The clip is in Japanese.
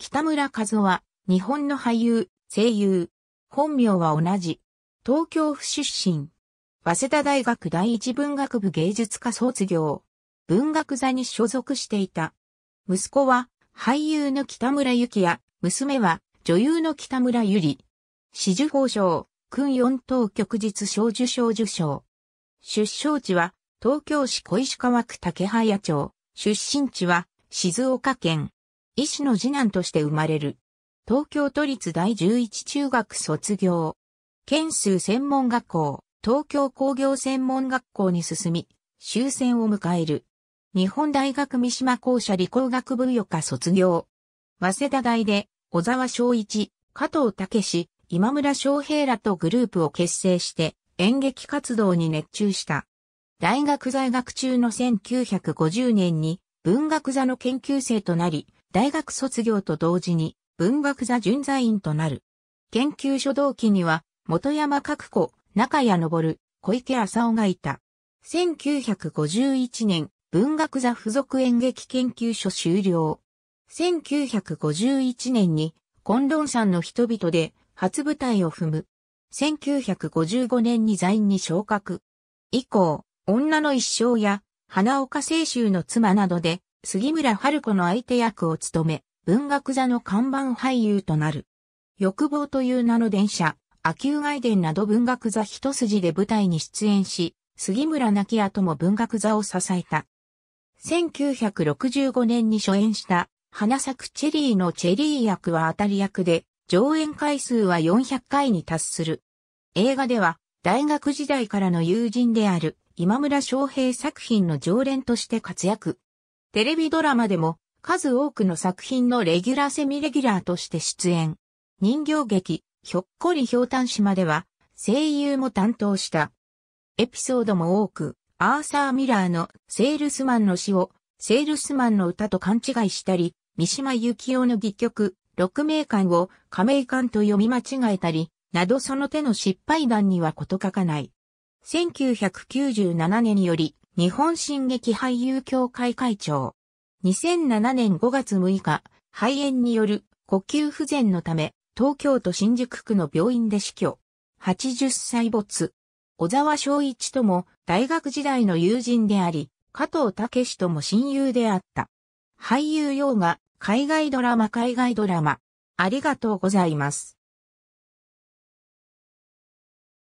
北村和夫は、日本の俳優、声優。本名は同じ。東京府出身。早稲田大学第一文学部芸術科卒業。文学座に所属していた。息子は、俳優の北村幸也、娘は、女優の北村ゆり。紫綬褒章、訓四等局実小受賞受賞。出生地は、東京市小石川区竹早町。出身地は、静岡県。医師の次男として生まれる。東京都立第11中学卒業。県数専門学校、東京工業専門学校に進み、終戦を迎える。日本大学三島校舎理工学部予科卒業。早稲田大で、小沢昭一、加藤武史、今村昌平らとグループを結成して演劇活動に熱中した。大学在学中の1950年に文学座の研究生となり、大学卒業と同時に文学座巡座員となる。研究所同期には、元山角子、中谷昇、小池浅尾がいた。1951年、文学座附属演劇研究所終了。1951年に、金論山の人々で初舞台を踏む。1955年に在院に昇格。以降、女の一生や、花岡清州の妻などで、杉村春子の相手役を務め、文学座の看板俳優となる。欲望という名の電車、阿久外伝など文学座一筋で舞台に出演し、杉村亡き後も文学座を支えた。1965年に初演した花咲くチェリーのチェリー役は当たり役で、上演回数は400回に達する。映画では、大学時代からの友人である今村昌平作品の常連として活躍。テレビドラマでも数多くの作品のレギュラーセミレギュラーとして出演。人形劇、ひょっこりひょうたん島では声優も担当した。エピソードも多く、アーサー・ミラーのセールスマンの詩をセールスマンの歌と勘違いしたり、三島由紀夫の戯曲、六名館を加盟館と読み間違えたり、などその手の失敗談にはこと書かない。1997年により日本進撃俳優協会会長。2007年5月6日、肺炎による呼吸不全のため、東京都新宿区の病院で死去。80歳没。小沢昭一とも大学時代の友人であり、加藤武史とも親友であった。俳優用が海外ドラマ海外ドラマ。ありがとうございます。